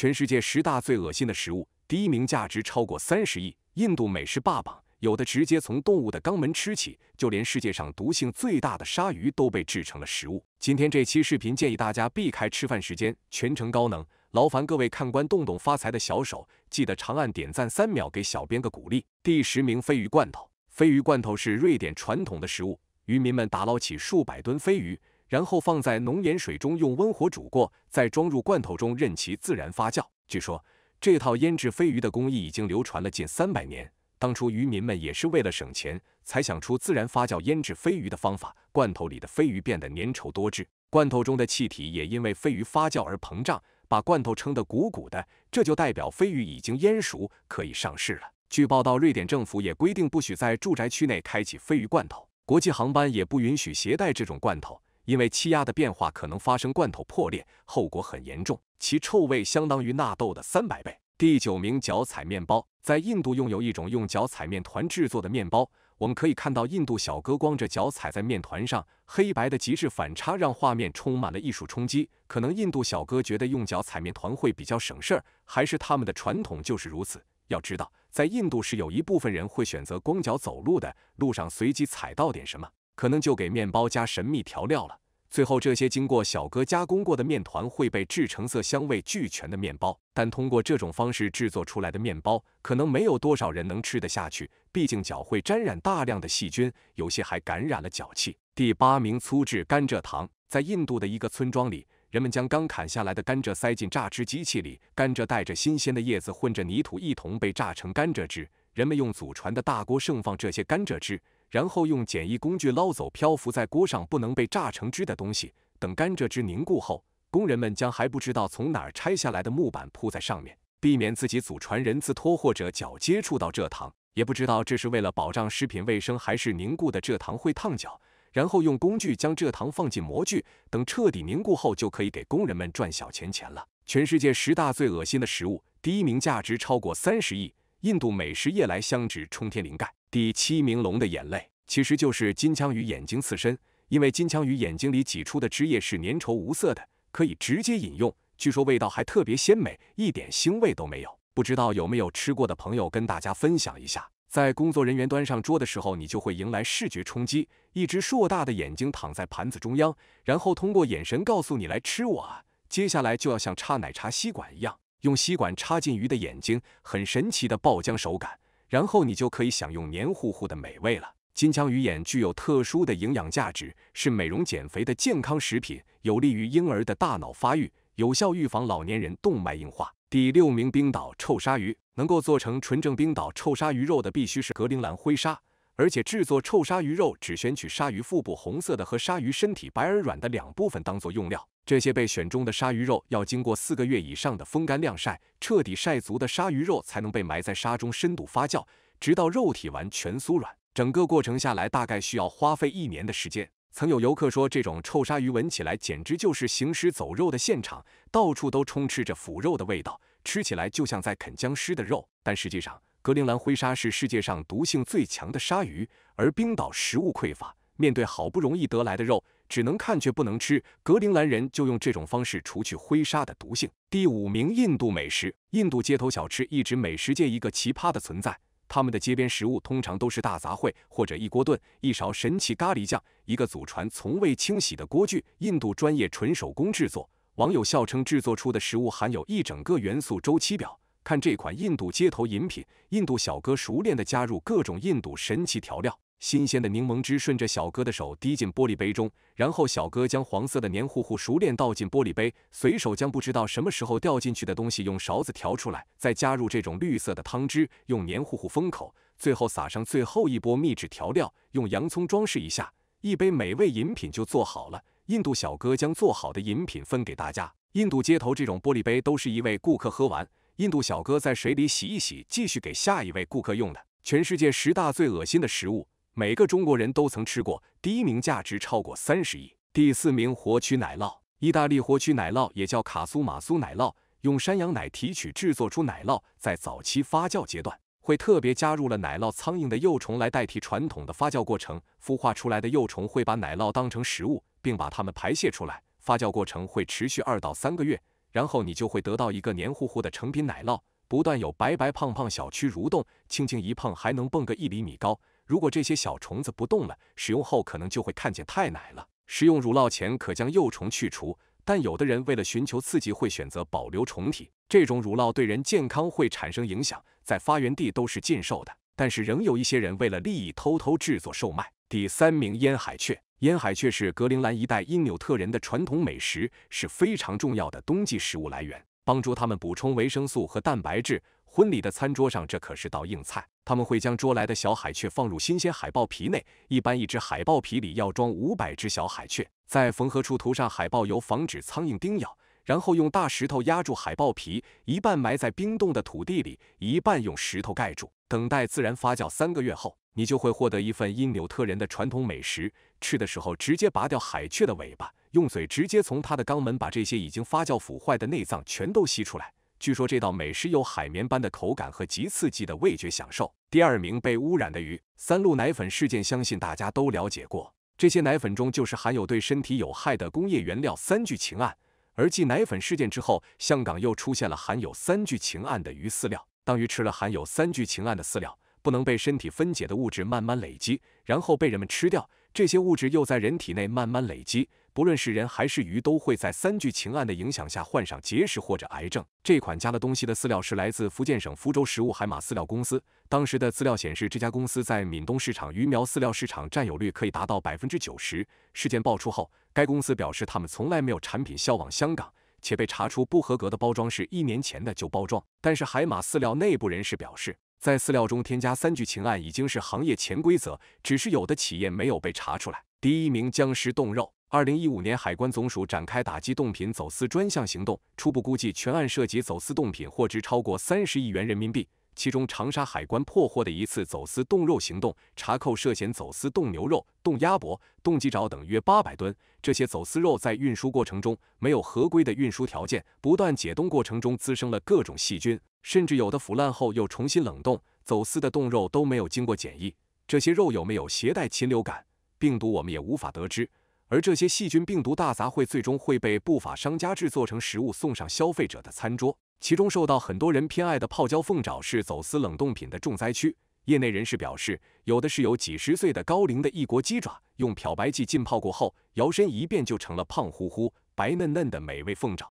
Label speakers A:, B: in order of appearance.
A: 全世界十大最恶心的食物，第一名价值超过三十亿，印度美食霸榜，有的直接从动物的肛门吃起，就连世界上毒性最大的鲨鱼都被制成了食物。今天这期视频建议大家避开吃饭时间，全程高能，劳烦各位看官动动发财的小手，记得长按点赞三秒给小编个鼓励。第十名，鲱鱼罐头。鲱鱼罐头是瑞典传统的食物，渔民们打捞起数百吨鲱鱼。然后放在浓盐水中用温火煮过，再装入罐头中任其自然发酵。据说这套腌制鲱鱼的工艺已经流传了近三百年。当初渔民们也是为了省钱，才想出自然发酵腌制鲱鱼的方法。罐头里的鲱鱼变得粘稠多汁，罐头中的气体也因为鲱鱼发酵而膨胀，把罐头撑得鼓鼓的。这就代表鲱鱼已经腌熟，可以上市了。据报道，瑞典政府也规定不许在住宅区内开启鲱鱼罐头，国际航班也不允许携带这种罐头。因为气压的变化可能发生罐头破裂，后果很严重。其臭味相当于纳豆的三百倍。第九名脚踩面包，在印度拥有一种用脚踩面团制作的面包。我们可以看到印度小哥光着脚踩在面团上，黑白的极致反差让画面充满了艺术冲击。可能印度小哥觉得用脚踩面团会比较省事儿，还是他们的传统就是如此。要知道，在印度是有一部分人会选择光脚走路的，路上随机踩到点什么，可能就给面包加神秘调料了。最后，这些经过小哥加工过的面团会被制成色香味俱全的面包。但通过这种方式制作出来的面包，可能没有多少人能吃得下去，毕竟脚会沾染大量的细菌，有些还感染了脚气。第八名，粗制甘蔗糖。在印度的一个村庄里，人们将刚砍下来的甘蔗塞进榨汁机器里，甘蔗带着新鲜的叶子混着泥土一同被榨成甘蔗汁。人们用祖传的大锅盛放这些甘蔗汁。然后用简易工具捞走漂浮在锅上不能被榨成汁的东西。等甘蔗汁凝固后，工人们将还不知道从哪儿拆下来的木板铺在上面，避免自己祖传人字拖或者脚接触到蔗糖。也不知道这是为了保障食品卫生，还是凝固的蔗糖会烫脚。然后用工具将蔗糖放进模具，等彻底凝固后，就可以给工人们赚小钱钱了。全世界十大最恶心的食物，第一名价值超过三十亿，印度美食夜来香值冲天灵盖。第七名龙的眼泪其实就是金枪鱼眼睛刺身，因为金枪鱼眼睛里挤出的汁液是粘稠无色的，可以直接饮用。据说味道还特别鲜美，一点腥味都没有。不知道有没有吃过的朋友跟大家分享一下。在工作人员端上桌的时候，你就会迎来视觉冲击，一只硕大的眼睛躺在盘子中央，然后通过眼神告诉你来吃我啊！接下来就要像插奶茶吸管一样，用吸管插进鱼的眼睛，很神奇的爆浆手感。然后你就可以享用黏糊糊的美味了。金枪鱼眼具有特殊的营养价值，是美容减肥的健康食品，有利于婴儿的大脑发育，有效预防老年人动脉硬化。第六名，冰岛臭鲨鱼，能够做成纯正冰岛臭鲨鱼肉的，必须是格陵兰灰鲨。而且制作臭鲨鱼肉只选取鲨鱼腹部红色的和鲨鱼身体白而软的两部分当作用料。这些被选中的鲨鱼肉要经过四个月以上的风干晾晒，彻底晒足的鲨鱼肉才能被埋在沙中深度发酵，直到肉体完全酥软。整个过程下来大概需要花费一年的时间。曾有游客说，这种臭鲨鱼闻起来简直就是行尸走肉的现场，到处都充斥着腐肉的味道，吃起来就像在啃僵尸的肉。但实际上，格陵兰灰鲨是世界上毒性最强的鲨鱼，而冰岛食物匮乏，面对好不容易得来的肉，只能看却不能吃。格陵兰人就用这种方式除去灰鲨的毒性。第五名，印度美食。印度街头小吃一直美食界一个奇葩的存在，他们的街边食物通常都是大杂烩或者一锅炖，一勺神奇咖喱酱，一个祖传从未清洗的锅具，印度专业纯手工制作。网友笑称制作出的食物含有一整个元素周期表。看这款印度街头饮品，印度小哥熟练地加入各种印度神奇调料，新鲜的柠檬汁顺着小哥的手滴进玻璃杯中，然后小哥将黄色的黏糊糊熟练倒进玻璃杯，随手将不知道什么时候掉进去的东西用勺子调出来，再加入这种绿色的汤汁，用黏糊糊封口，最后撒上最后一波秘制调料，用洋葱装饰一下，一杯美味饮品就做好了。印度小哥将做好的饮品分给大家。印度街头这种玻璃杯都是一位顾客喝完。印度小哥在水里洗一洗，继续给下一位顾客用的。全世界十大最恶心的食物，每个中国人都曾吃过。第一名价值超过三十亿。第四名活蛆奶酪，意大利活蛆奶酪也叫卡苏马苏奶酪，用山羊奶提取制作出奶酪，在早期发酵阶段会特别加入了奶酪苍蝇的幼虫来代替传统的发酵过程。孵化出来的幼虫会把奶酪当成食物，并把它们排泄出来。发酵过程会持续二到三个月。然后你就会得到一个黏糊糊的成品奶酪，不断有白白胖胖小蛆蠕动，轻轻一碰还能蹦个一厘米高。如果这些小虫子不动了，使用后可能就会看见太奶了。使用乳酪前可将幼虫去除，但有的人为了寻求刺激会选择保留虫体，这种乳酪对人健康会产生影响，在发源地都是禁售的，但是仍有一些人为了利益偷偷制作售卖。第三名，烟海雀。海雀是格陵兰一带因纽特人的传统美食，是非常重要的冬季食物来源，帮助他们补充维生素和蛋白质。婚礼的餐桌上，这可是道硬菜。他们会将捉来的小海雀放入新鲜海豹皮内，一般一只海豹皮里要装五百只小海雀，在缝合处涂上海豹油，防止苍蝇叮咬，然后用大石头压住海豹皮，一半埋在冰冻的土地里，一半用石头盖住，等待自然发酵三个月后。你就会获得一份因纽特人的传统美食，吃的时候直接拔掉海雀的尾巴，用嘴直接从它的肛门把这些已经发酵腐坏的内脏全都吸出来。据说这道美食有海绵般的口感和极刺激的味觉享受。第二名被污染的鱼，三鹿奶粉事件，相信大家都了解过，这些奶粉中就是含有对身体有害的工业原料三聚氰胺。而继奶粉事件之后，香港又出现了含有三聚氰胺的鱼饲料，当鱼吃了含有三聚氰胺的饲料。不能被身体分解的物质慢慢累积，然后被人们吃掉。这些物质又在人体内慢慢累积。不论是人还是鱼，都会在三聚氰胺的影响下患上结石或者癌症。这款加了东西的饲料是来自福建省福州食物海马饲料公司。当时的资料显示，这家公司在闽东市场鱼苗饲料市场占有率可以达到百分之九十。事件爆出后，该公司表示他们从来没有产品销往香港，且被查出不合格的包装是一年前的旧包装。但是海马饲料内部人士表示。在饲料中添加三聚氰胺已经是行业潜规则，只是有的企业没有被查出来。第一名僵尸冻肉。二零一五年海关总署展开打击冻品走私专项行动，初步估计全案涉及走私冻品货值超过三十亿元人民币。其中长沙海关破获的一次走私冻肉行动，查扣涉嫌走私冻牛肉、冻鸭脖、冻鸡爪等约八百吨。这些走私肉在运输过程中没有合规的运输条件，不断解冻过程中滋生了各种细菌。甚至有的腐烂后又重新冷冻，走私的冻肉都没有经过检疫，这些肉有没有携带禽流感病毒，我们也无法得知。而这些细菌病毒大杂烩，最终会被不法商家制作成食物，送上消费者的餐桌。其中受到很多人偏爱的泡椒凤爪是走私冷冻品的重灾区。业内人士表示，有的是有几十岁的高龄的异国鸡爪用漂白剂浸泡过后，摇身一变就成了胖乎乎、白嫩嫩的美味凤爪。